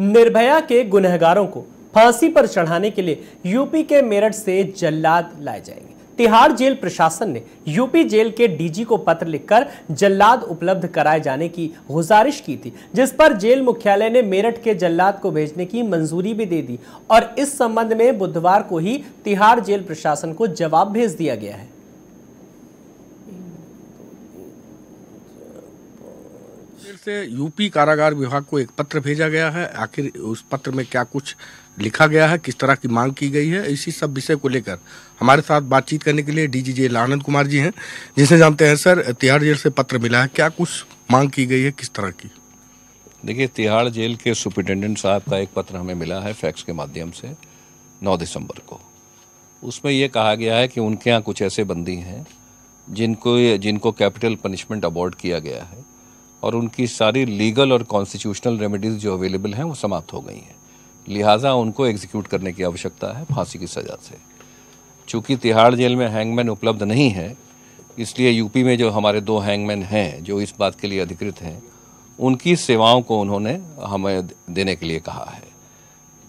निर्भया के गुनहगारों को फांसी पर चढ़ाने के लिए यूपी के मेरठ से जल्लाद लाए जाएंगे तिहाड़ जेल प्रशासन ने यूपी जेल के डीजी को पत्र लिखकर जल्लाद उपलब्ध कराए जाने की गुजारिश की थी जिस पर जेल मुख्यालय ने मेरठ के जल्लाद को भेजने की मंजूरी भी दे दी और इस संबंध में बुधवार को ही तिहाड़ जेल प्रशासन को जवाब भेज दिया गया है फिर से यूपी कारागार विभाग को एक पत्र भेजा गया है आखिर उस पत्र में क्या कुछ लिखा गया है किस तरह की मांग की गई है इसी सब विषय को लेकर हमारे साथ बातचीत करने के लिए डीजीजे जेल आनंद कुमार जी हैं जिसे जानते हैं सर तिहाड़ जेल से पत्र मिला है क्या कुछ मांग की गई है किस तरह की देखिए तिहाड़ जेल के सुप्रिटेंडेंट साहब का एक पत्र हमें मिला है फैक्स के माध्यम से नौ दिसंबर को उसमें यह कहा गया है कि उनके यहाँ कुछ ऐसे बंदी हैं जिनको जिनको कैपिटल पनिशमेंट अवॉर्ड किया गया है और उनकी सारी लीगल और कॉन्स्टिट्यूशनल रेमेडीज़ जो अवेलेबल हैं वो समाप्त हो गई हैं लिहाजा उनको एग्जीक्यूट करने की आवश्यकता है फांसी की सज़ा से चूँकि तिहाड़ जेल में हैंगमैन उपलब्ध नहीं है इसलिए यूपी में जो हमारे दो हैंगमैन हैं जो इस बात के लिए अधिकृत हैं उनकी सेवाओं को उन्होंने हमें देने के लिए कहा है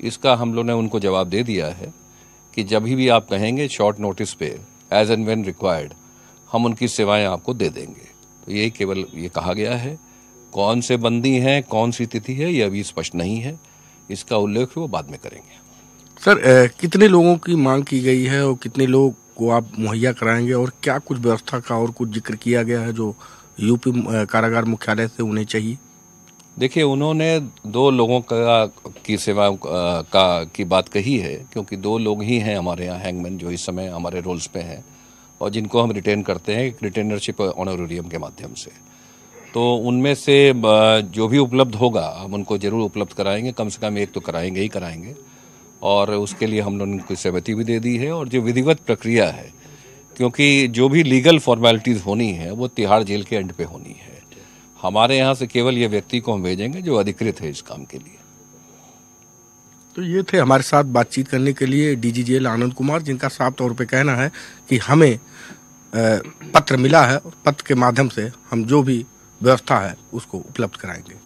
इसका हम लोग ने उनको जवाब दे दिया है कि जब भी आप कहेंगे शॉर्ट नोटिस पे एज एंड वेन रिक्वायर्ड हम उनकी सेवाएं आपको दे देंगे तो ये केवल ये कहा गया है कौन से बंदी हैं कौन सी तिथि है ये अभी स्पष्ट नहीं है इसका उल्लेख वो बाद में करेंगे सर ए, कितने लोगों की मांग की गई है और कितने लोग को आप मुहैया कराएंगे और क्या कुछ व्यवस्था का और कुछ जिक्र किया गया है जो यूपी कारागार मुख्यालय से उन्हें चाहिए देखिए उन्होंने दो लोगों का की सेवा का की बात कही है क्योंकि दो लोग ही हैं हमारे यहाँ हैंगमैन जो इस समय हमारे रोल्स पे हैं और जिनको हम रिटेन करते हैं रिटेनरशिप ऑनोरियम के माध्यम से तो उनमें से जो भी उपलब्ध होगा हम उनको ज़रूर उपलब्ध कराएंगे कम से कम एक तो कराएंगे ही कराएंगे और उसके लिए हम लोगों सहमति भी दे दी है और जो विधिवत प्रक्रिया है क्योंकि जो भी लीगल फॉर्मेलिटीज़ होनी है वो तिहाड़ जेल के एंड पे होनी है हमारे यहाँ से केवल ये व्यक्ति को हम भेजेंगे जो अधिकृत है इस काम के लिए तो ये थे हमारे साथ बातचीत करने के लिए जेल आनंद कुमार जिनका साफ तौर पे कहना है कि हमें पत्र मिला है और पत्र के माध्यम से हम जो भी व्यवस्था है उसको उपलब्ध कराएंगे